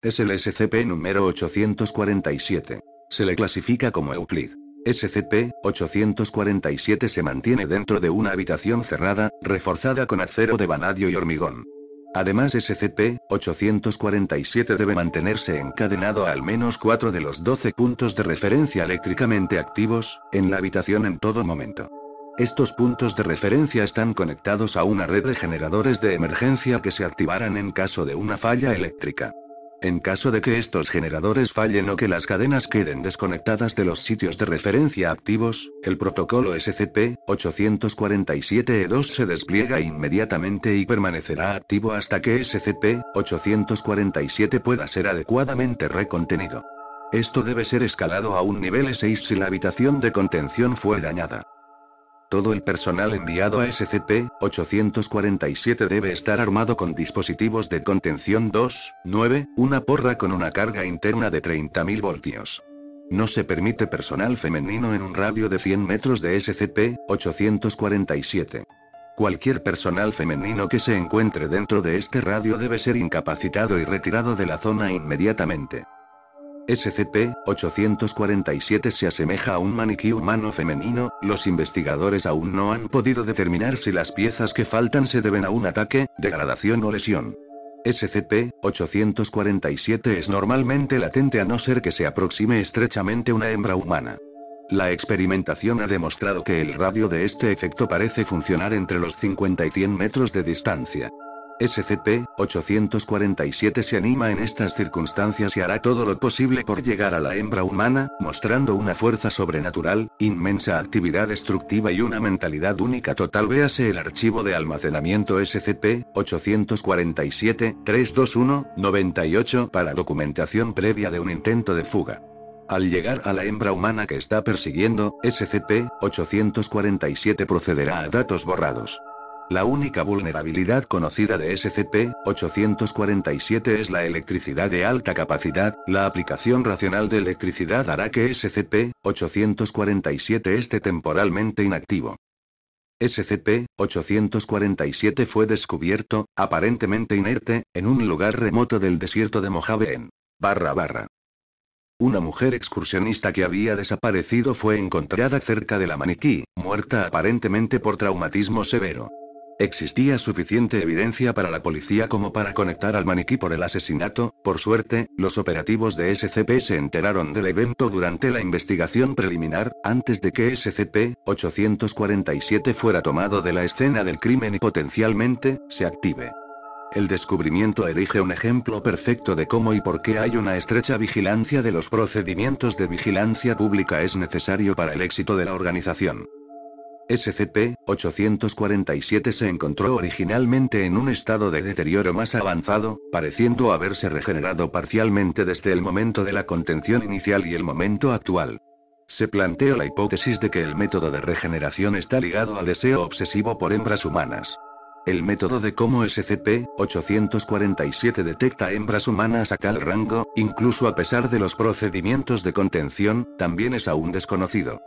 Es el SCP número 847. Se le clasifica como Euclid. SCP-847 se mantiene dentro de una habitación cerrada, reforzada con acero de vanadio y hormigón. Además, SCP-847 debe mantenerse encadenado a al menos 4 de los 12 puntos de referencia eléctricamente activos, en la habitación en todo momento. Estos puntos de referencia están conectados a una red de generadores de emergencia que se activarán en caso de una falla eléctrica. En caso de que estos generadores fallen o que las cadenas queden desconectadas de los sitios de referencia activos, el protocolo SCP-847-E2 e se despliega inmediatamente y permanecerá activo hasta que SCP-847 pueda ser adecuadamente recontenido. Esto debe ser escalado a un nivel 6 e si la habitación de contención fue dañada. Todo el personal enviado a SCP-847 debe estar armado con dispositivos de contención 2, 9, una porra con una carga interna de 30.000 voltios. No se permite personal femenino en un radio de 100 metros de SCP-847. Cualquier personal femenino que se encuentre dentro de este radio debe ser incapacitado y retirado de la zona inmediatamente. SCP-847 se asemeja a un maniquí humano femenino, los investigadores aún no han podido determinar si las piezas que faltan se deben a un ataque, degradación o lesión. SCP-847 es normalmente latente a no ser que se aproxime estrechamente una hembra humana. La experimentación ha demostrado que el radio de este efecto parece funcionar entre los 50 y 100 metros de distancia. SCP-847 se anima en estas circunstancias y hará todo lo posible por llegar a la hembra humana, mostrando una fuerza sobrenatural, inmensa actividad destructiva y una mentalidad única total. Véase el archivo de almacenamiento SCP-847-321-98 para documentación previa de un intento de fuga. Al llegar a la hembra humana que está persiguiendo, SCP-847 procederá a datos borrados. La única vulnerabilidad conocida de SCP-847 es la electricidad de alta capacidad. La aplicación racional de electricidad hará que SCP-847 esté temporalmente inactivo. SCP-847 fue descubierto, aparentemente inerte, en un lugar remoto del desierto de Mojave en barra barra. Una mujer excursionista que había desaparecido fue encontrada cerca de la maniquí, muerta aparentemente por traumatismo severo. Existía suficiente evidencia para la policía como para conectar al maniquí por el asesinato, por suerte, los operativos de SCP se enteraron del evento durante la investigación preliminar, antes de que SCP-847 fuera tomado de la escena del crimen y potencialmente, se active. El descubrimiento erige un ejemplo perfecto de cómo y por qué hay una estrecha vigilancia de los procedimientos de vigilancia pública es necesario para el éxito de la organización. SCP-847 se encontró originalmente en un estado de deterioro más avanzado, pareciendo haberse regenerado parcialmente desde el momento de la contención inicial y el momento actual. Se planteó la hipótesis de que el método de regeneración está ligado al deseo obsesivo por hembras humanas. El método de cómo SCP-847 detecta hembras humanas a tal rango, incluso a pesar de los procedimientos de contención, también es aún desconocido.